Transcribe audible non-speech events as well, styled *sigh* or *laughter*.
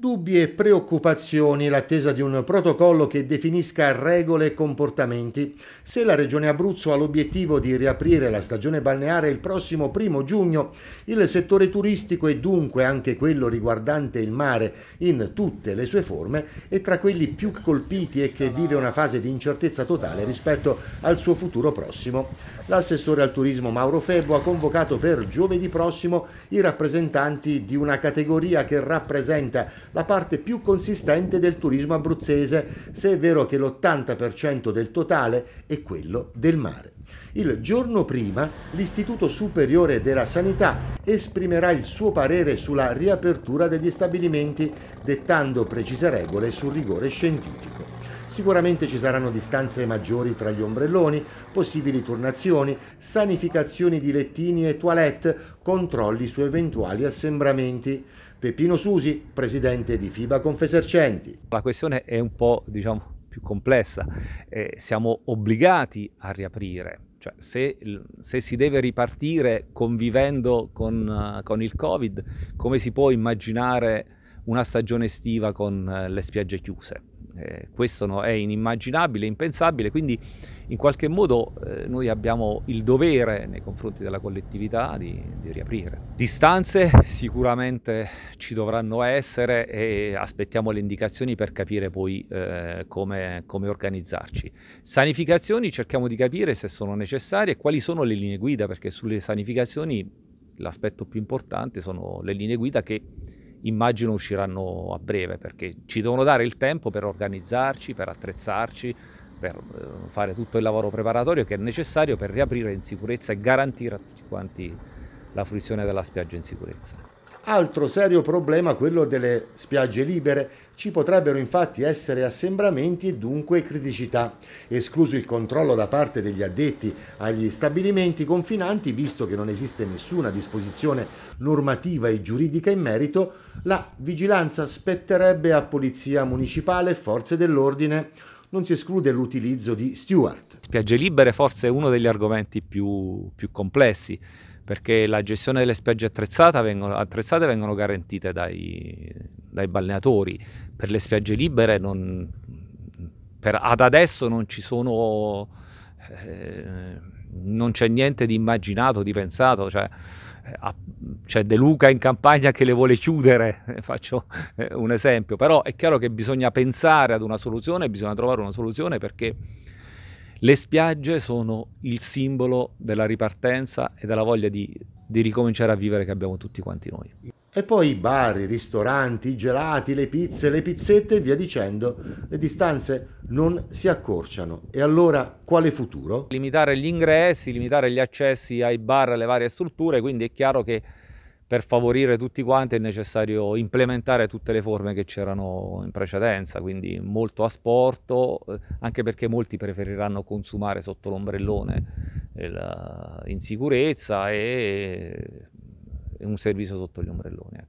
Dubbi e preoccupazioni l'attesa di un protocollo che definisca regole e comportamenti. Se la Regione Abruzzo ha l'obiettivo di riaprire la stagione balneare il prossimo primo giugno, il settore turistico e dunque anche quello riguardante il mare in tutte le sue forme è tra quelli più colpiti e che vive una fase di incertezza totale rispetto al suo futuro prossimo. L'assessore al turismo Mauro Febbo ha convocato per giovedì prossimo i rappresentanti di una categoria che rappresenta la parte più consistente del turismo abruzzese, se è vero che l'80% del totale è quello del mare. Il giorno prima l'Istituto Superiore della Sanità esprimerà il suo parere sulla riapertura degli stabilimenti, dettando precise regole sul rigore scientifico. Sicuramente ci saranno distanze maggiori tra gli ombrelloni, possibili turnazioni, sanificazioni di lettini e toilette, controlli su eventuali assembramenti. Peppino Susi, presidente di FIBA Confesercenti. La questione è un po', diciamo, più complessa. Eh, siamo obbligati a riaprire, cioè, se, se, si deve ripartire convivendo con, uh, con, il Covid, come si può immaginare una stagione estiva con uh, le spiagge chiuse? eh, questo no, è inimmaginabile, impensabile, quindi in qualche modo eh, noi abbiamo il dovere nei confronti della collettività di, di, riaprire. Distanze sicuramente ci dovranno essere e aspettiamo le indicazioni per capire poi eh, come, come, organizzarci. Sanificazioni cerchiamo di capire se sono necessarie e quali sono le linee guida, perché sulle sanificazioni l'aspetto più importante sono le linee guida che immagino usciranno a breve perché ci devono dare il tempo per organizzarci, per attrezzarci, per eh, fare tutto il lavoro preparatorio che è necessario per riaprire in sicurezza e garantire a tutti quanti la fruizione della spiaggia in sicurezza. Altro serio problema quello delle spiagge libere, ci potrebbero infatti essere assembramenti e dunque criticità, escluso il controllo da parte degli addetti agli stabilimenti confinanti, visto che non esiste nessuna disposizione normativa e giuridica in merito, la vigilanza spetterebbe a Polizia Municipale e Forze dell'Ordine non si esclude l'utilizzo di Stewart. Spiagge libere forse è uno degli argomenti più, più complessi perché la gestione delle spiagge attrezzate vengono, attrezzate vengono garantite dai, dai, balneatori, per le spiagge libere non, per, ad adesso non ci sono, eh, non c'è niente di immaginato, di pensato, cioè, eh, a, c'è De Luca in campagna che le vuole chiudere, *laughs* faccio eh, un esempio, però è chiaro che bisogna pensare ad una soluzione, bisogna trovare una soluzione perché le spiagge sono il simbolo della ripartenza e della voglia di, di ricominciare a vivere che abbiamo tutti quanti noi. E poi i bar, i ristoranti, i gelati, le pizze, le pizzette e via dicendo. Le distanze non si accorciano. E allora quale futuro? Limitare gli ingressi, limitare gli accessi ai bar, alle varie strutture, quindi è chiaro che per favorire tutti quanti è necessario implementare tutte le forme che c'erano in precedenza, quindi molto asporto, eh, anche perché molti preferiranno consumare sotto l'ombrellone eh, in sicurezza e eh, un servizio sotto gli ombrelloni. Ecco.